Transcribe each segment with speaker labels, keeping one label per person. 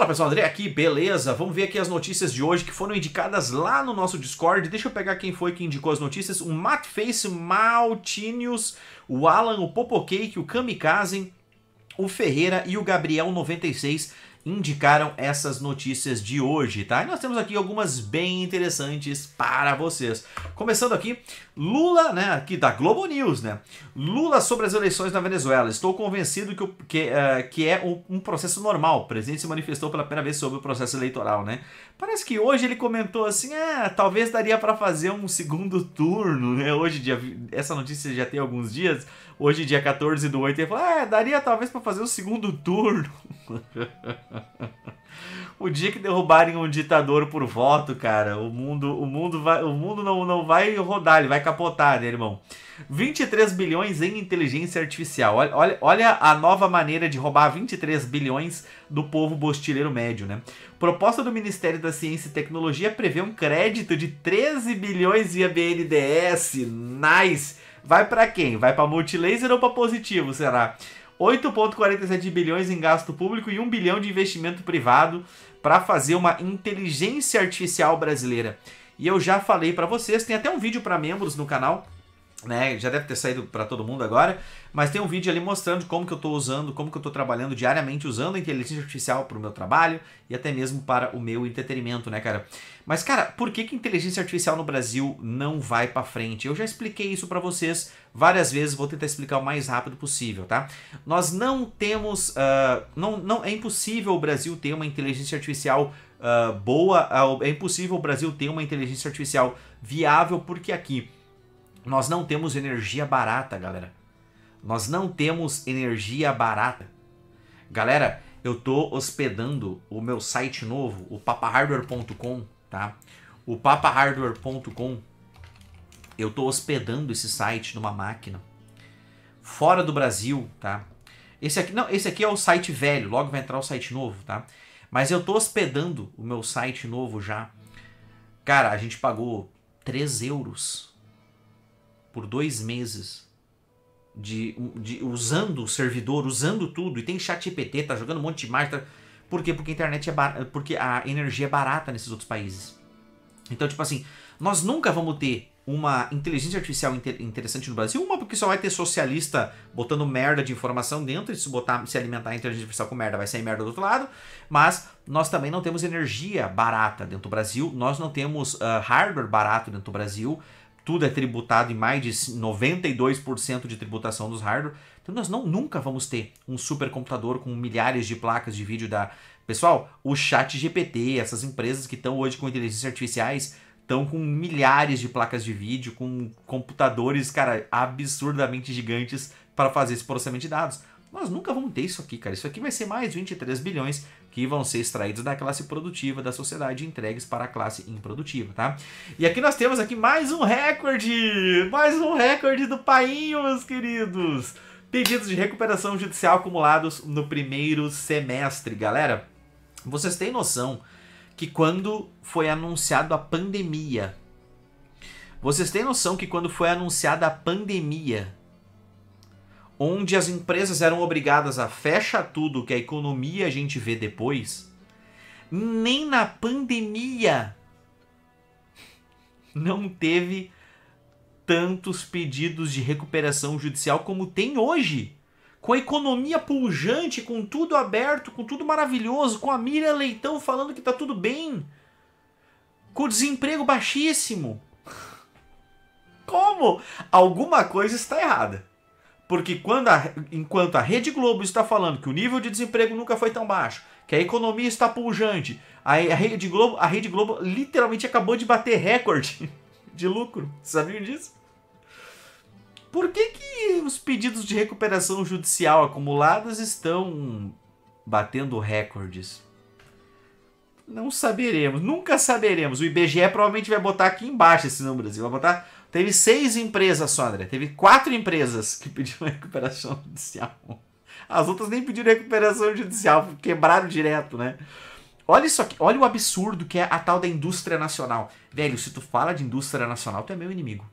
Speaker 1: Fala pessoal, André aqui, beleza? Vamos ver aqui as notícias de hoje que foram indicadas lá no nosso Discord. Deixa eu pegar quem foi que indicou as notícias. O Matface, Maltinius, o Alan, o Popocake, o Kamikaze, o Ferreira e o Gabriel96 indicaram essas notícias de hoje, tá? E nós temos aqui algumas bem interessantes para vocês. Começando aqui, Lula, né, aqui da Globo News, né? Lula sobre as eleições na Venezuela. Estou convencido que, que, uh, que é um, um, processo normal. O presidente se manifestou pela primeira vez sobre o processo eleitoral, né? Parece que hoje ele comentou assim, ah, talvez daria para fazer um segundo turno, né? Hoje, dia, essa notícia já tem alguns dias, hoje dia 14 do 8, ele falou, ah, daria talvez para fazer um segundo turno. o dia que derrubarem um ditador por voto, cara, o mundo, o mundo, vai, o mundo não, não vai rodar, ele vai capotar, né, irmão? 23 bilhões em inteligência artificial. Olha, olha, olha a nova maneira de roubar 23 bilhões do povo bostileiro médio, né? Proposta do Ministério da Ciência e Tecnologia prevê um crédito de 13 bilhões via BNDS. Nice! Vai para quem? Vai para multilaser ou para positivo, será? 8,47 bilhões em gasto público e 1 bilhão de investimento privado para fazer uma inteligência artificial brasileira. E eu já falei para vocês, tem até um vídeo para membros no canal né? Já deve ter saído para todo mundo agora, mas tem um vídeo ali mostrando como que eu estou usando, como que eu estou trabalhando diariamente usando a inteligência artificial para o meu trabalho e até mesmo para o meu entretenimento, né, cara? Mas cara, por que que a inteligência artificial no Brasil não vai para frente? Eu já expliquei isso para vocês várias vezes, vou tentar explicar o mais rápido possível, tá? Nós não temos, uh, não, não é impossível o Brasil ter uma inteligência artificial uh, boa, uh, é impossível o Brasil ter uma inteligência artificial viável porque aqui nós não temos energia barata, galera. Nós não temos energia barata. Galera, eu tô hospedando o meu site novo, o papahardware.com, tá? O papahardware.com. Eu tô hospedando esse site numa máquina fora do Brasil, tá? Esse aqui não, esse aqui é o site velho, logo vai entrar o site novo, tá? Mas eu tô hospedando o meu site novo já. Cara, a gente pagou 3 euros por dois meses de, de usando o servidor, usando tudo, e tem chat GPT, tá jogando um monte de imagem. Tá... Por quê? Porque a internet é porque a energia é barata nesses outros países. Então, tipo assim, nós nunca vamos ter uma inteligência artificial inter... interessante no Brasil. Uma, porque só vai ter socialista botando merda de informação dentro, e se, botar, se alimentar a inteligência artificial com merda, vai sair merda do outro lado. Mas nós também não temos energia barata dentro do Brasil, nós não temos uh, hardware barato dentro do Brasil tudo é tributado em mais de 92% de tributação dos hardware. Então nós não nunca vamos ter um supercomputador com milhares de placas de vídeo da Pessoal, o Chat GPT, essas empresas que estão hoje com inteligências artificiais, estão com milhares de placas de vídeo, com computadores, cara, absurdamente gigantes para fazer esse processamento de dados. Nós nunca vamos ter isso aqui, cara. Isso aqui vai ser mais 23 bilhões que vão ser extraídos da classe produtiva da sociedade entregues para a classe improdutiva, tá? E aqui nós temos aqui mais um recorde! Mais um recorde do painho, meus queridos! Pedidos de recuperação judicial acumulados no primeiro semestre, galera. Vocês têm noção que quando foi anunciado a pandemia, vocês têm noção que quando foi anunciada a pandemia, onde as empresas eram obrigadas a fechar tudo que a economia a gente vê depois, nem na pandemia não teve tantos pedidos de recuperação judicial como tem hoje. Com a economia pujante, com tudo aberto, com tudo maravilhoso, com a Miriam Leitão falando que tá tudo bem, com o desemprego baixíssimo. Como? Alguma coisa está errada. Porque quando a, enquanto a Rede Globo está falando que o nível de desemprego nunca foi tão baixo, que a economia está pujante, a, a Rede Globo, a Rede Globo literalmente acabou de bater recorde de lucro. Sabiam disso? Por que, que os pedidos de recuperação judicial acumulados estão batendo recordes? Não saberemos, nunca saberemos. O IBGE provavelmente vai botar aqui embaixo esse número, assim, vai botar Teve seis empresas Sandra. Teve quatro empresas que pediram recuperação judicial. As outras nem pediram recuperação judicial, quebraram direto, né? Olha isso aqui, olha o absurdo que é a tal da indústria nacional. Velho, se tu fala de indústria nacional, tu é meu inimigo.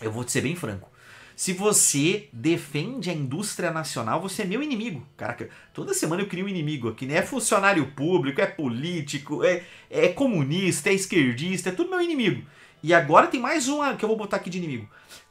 Speaker 1: Eu vou te ser bem franco. Se você defende a indústria nacional, você é meu inimigo. Caraca, toda semana eu crio um inimigo aqui, né? É funcionário público, é político, é, é comunista, é esquerdista, é tudo meu inimigo. E agora tem mais uma que eu vou botar aqui de inimigo.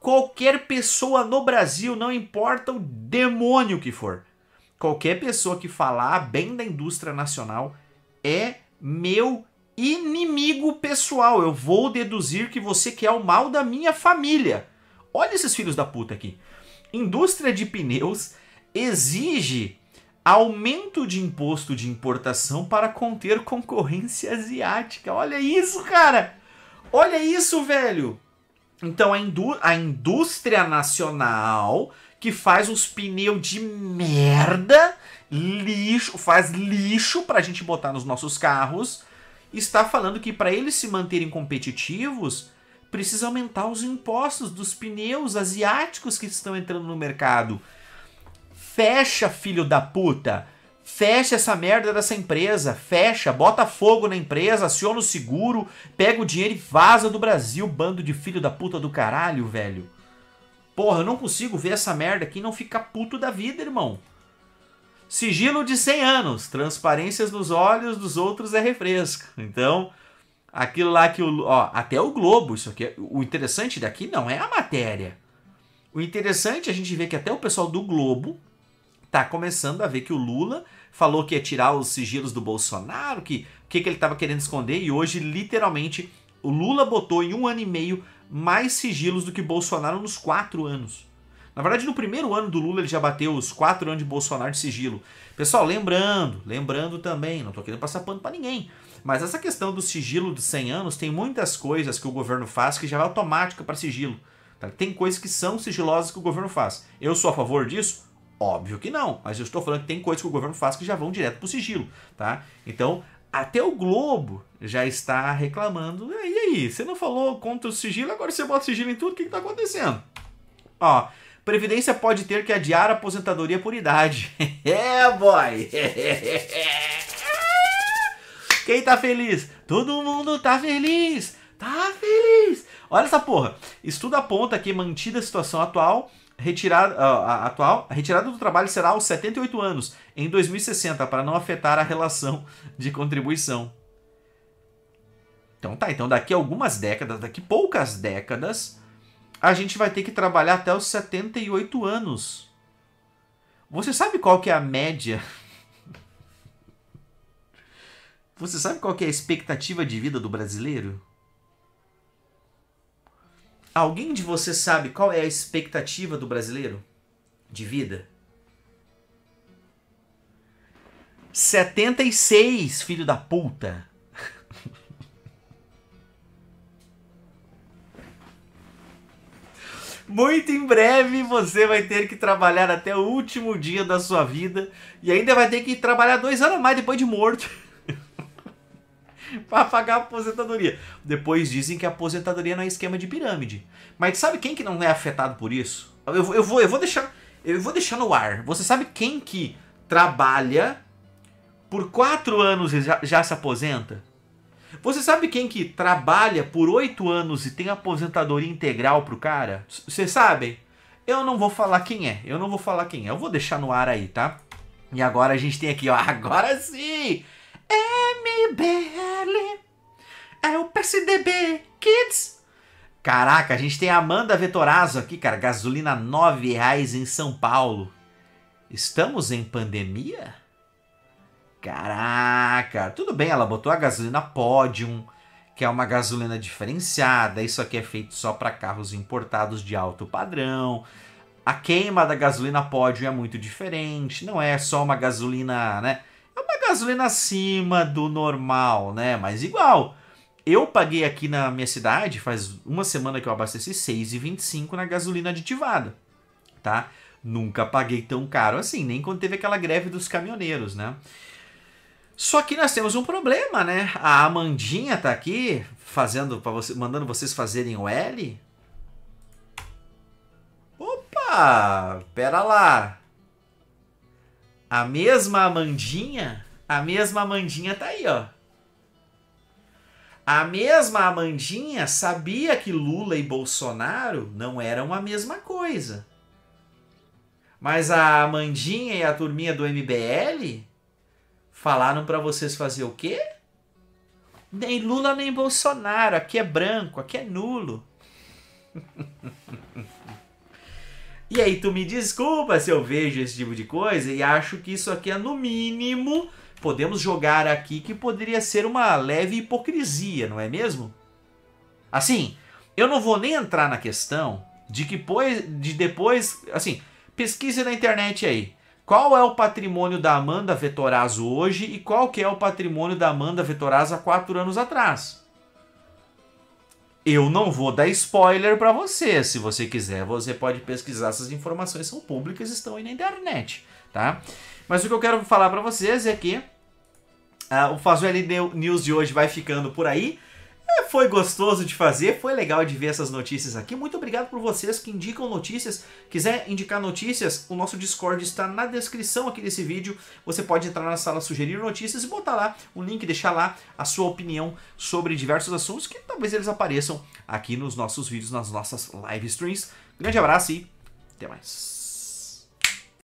Speaker 1: Qualquer pessoa no Brasil, não importa o demônio que for, qualquer pessoa que falar bem da indústria nacional é meu inimigo pessoal. Eu vou deduzir que você quer o mal da minha família. Olha esses filhos da puta aqui. Indústria de pneus exige aumento de imposto de importação para conter concorrência asiática. Olha isso, cara! Olha isso, velho! Então a, indú a indústria nacional que faz os pneus de merda, lixo, faz lixo pra gente botar nos nossos carros, está falando que para eles se manterem competitivos, precisa aumentar os impostos dos pneus asiáticos que estão entrando no mercado. Fecha, filho da puta! Fecha essa merda dessa empresa, fecha, bota fogo na empresa, aciona o seguro, pega o dinheiro e vaza do Brasil, bando de filho da puta do caralho, velho. Porra, eu não consigo ver essa merda aqui e não ficar puto da vida, irmão. Sigilo de 100 anos, transparências nos olhos dos outros é refresco. Então, aquilo lá que o. Ó, até o Globo, isso aqui. É, o interessante daqui não é a matéria. O interessante é a gente ver que até o pessoal do Globo tá começando a ver que o Lula falou que ia tirar os sigilos do Bolsonaro, que o que, que ele estava querendo esconder, e hoje, literalmente, o Lula botou em um ano e meio mais sigilos do que Bolsonaro nos quatro anos. Na verdade, no primeiro ano do Lula ele já bateu os quatro anos de Bolsonaro de sigilo. Pessoal, lembrando, lembrando também, não tô querendo passar pano para ninguém, mas essa questão do sigilo de 100 anos tem muitas coisas que o governo faz que já é automática para sigilo. Tá? Tem coisas que são sigilosas que o governo faz. Eu sou a favor disso? Óbvio que não, mas eu estou falando que tem coisas que o governo faz que já vão direto para o sigilo, tá? Então, até o Globo já está reclamando. E aí, você não falou contra o sigilo, agora você bota sigilo em tudo, o que está acontecendo? Ó, Previdência pode ter que adiar a aposentadoria por idade. é, boy! Quem tá feliz? Todo mundo tá feliz! Tá feliz! Olha essa porra! Estudo aponta que mantida a situação atual, retirada uh, atual, a retirada do trabalho será aos 78 anos, em 2060, para não afetar a relação de contribuição. Então tá, então daqui a algumas décadas, daqui poucas décadas, a gente vai ter que trabalhar até os 78 anos. Você sabe qual que é a média? Você sabe qual que é a expectativa de vida do brasileiro? Alguém de você sabe qual é a expectativa do brasileiro de vida? 76, filho da puta. Muito em breve você vai ter que trabalhar até o último dia da sua vida e ainda vai ter que trabalhar dois anos a mais depois de morto. para pagar a aposentadoria. Depois dizem que a aposentadoria não é esquema de pirâmide. Mas sabe quem que não é afetado por isso? Eu, eu, vou, eu vou deixar eu vou deixar no ar. Você sabe quem que trabalha por quatro anos e já, já se aposenta? Você sabe quem que trabalha por oito anos e tem aposentadoria integral pro cara? Vocês sabem? Eu não vou falar quem é. Eu não vou falar quem é. Eu vou deixar no ar aí, tá? E agora a gente tem aqui, ó. Agora sim! MBL é o PSDB Kids. Caraca, a gente tem a Amanda Vetorazzo aqui, cara. Gasolina R$ 9,00 em São Paulo. Estamos em pandemia? Caraca, tudo bem, ela botou a gasolina Podium, que é uma gasolina diferenciada. Isso aqui é feito só para carros importados de alto padrão. A queima da gasolina Podium é muito diferente, não é só uma gasolina, né? É uma gasolina acima do normal, né? Mas igual. Eu paguei aqui na minha cidade, faz uma semana que eu abasteci, 6,25 na gasolina aditivada, tá? Nunca paguei tão caro assim, nem quando teve aquela greve dos caminhoneiros, né? Só que nós temos um problema, né? A Amandinha tá aqui fazendo para você, mandando vocês fazerem o L. Opa, pera lá. A mesma Amandinha, a mesma Amandinha tá aí, ó. A mesma Amandinha sabia que Lula e Bolsonaro não eram a mesma coisa. Mas a Amandinha e a turminha do MBL falaram para vocês fazer o quê? Nem Lula nem Bolsonaro, aqui é branco, aqui é nulo. E aí tu me desculpa se eu vejo esse tipo de coisa e acho que isso aqui é no mínimo podemos jogar aqui que poderia ser uma leve hipocrisia, não é mesmo? Assim, eu não vou nem entrar na questão de que pois, de depois, assim, pesquise na internet aí. Qual é o patrimônio da Amanda Vetorazo hoje e qual que é o patrimônio da Amanda Vetorazo há quatro anos atrás? Eu não vou dar spoiler para você. Se você quiser, você pode pesquisar. Essas informações são públicas, estão aí na internet, tá? Mas o que eu quero falar para vocês é que uh, o Fazuel News de hoje vai ficando por aí. É, foi gostoso de fazer, foi legal de ver essas notícias aqui. Muito obrigado por vocês que indicam notícias. Quiser indicar notícias, o nosso Discord está na descrição aqui desse vídeo. Você pode entrar na sala sugerir notícias e botar lá o um link, deixar lá a sua opinião sobre diversos assuntos que talvez eles apareçam aqui nos nossos vídeos, nas nossas live streams. Grande abraço e até mais.